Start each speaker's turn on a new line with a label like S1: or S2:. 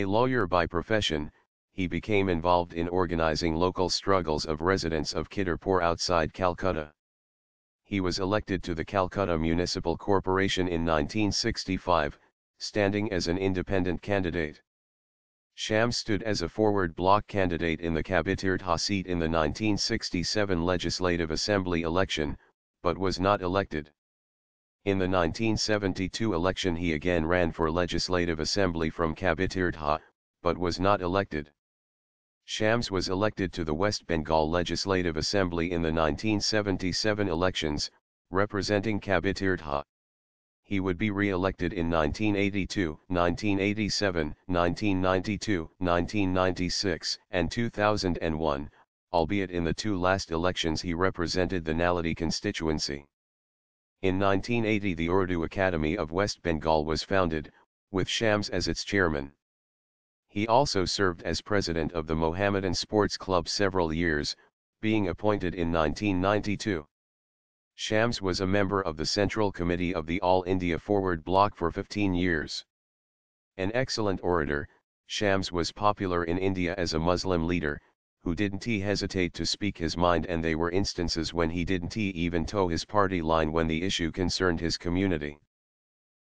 S1: A lawyer by profession, he became involved in organizing local struggles of residents of Kidderpur outside Calcutta. He was elected to the Calcutta Municipal Corporation in 1965, standing as an independent candidate. Sham stood as a forward bloc candidate in the Kabitirtha seat in the 1967 Legislative Assembly election, but was not elected. In the 1972 election he again ran for Legislative Assembly from Kabitirdha, but was not elected. Shams was elected to the West Bengal Legislative Assembly in the 1977 elections, representing Kabitirdha. He would be re-elected in 1982, 1987, 1992, 1996, and 2001, albeit in the two last elections he represented the Naledi constituency. In 1980 the Urdu Academy of West Bengal was founded, with Shams as its chairman. He also served as president of the Mohammedan Sports Club several years, being appointed in 1992. Shams was a member of the Central Committee of the All India Forward Bloc for 15 years. An excellent orator, Shams was popular in India as a Muslim leader, who didn't he hesitate to speak his mind and they were instances when he didn't he even toe his party line when the issue concerned his community.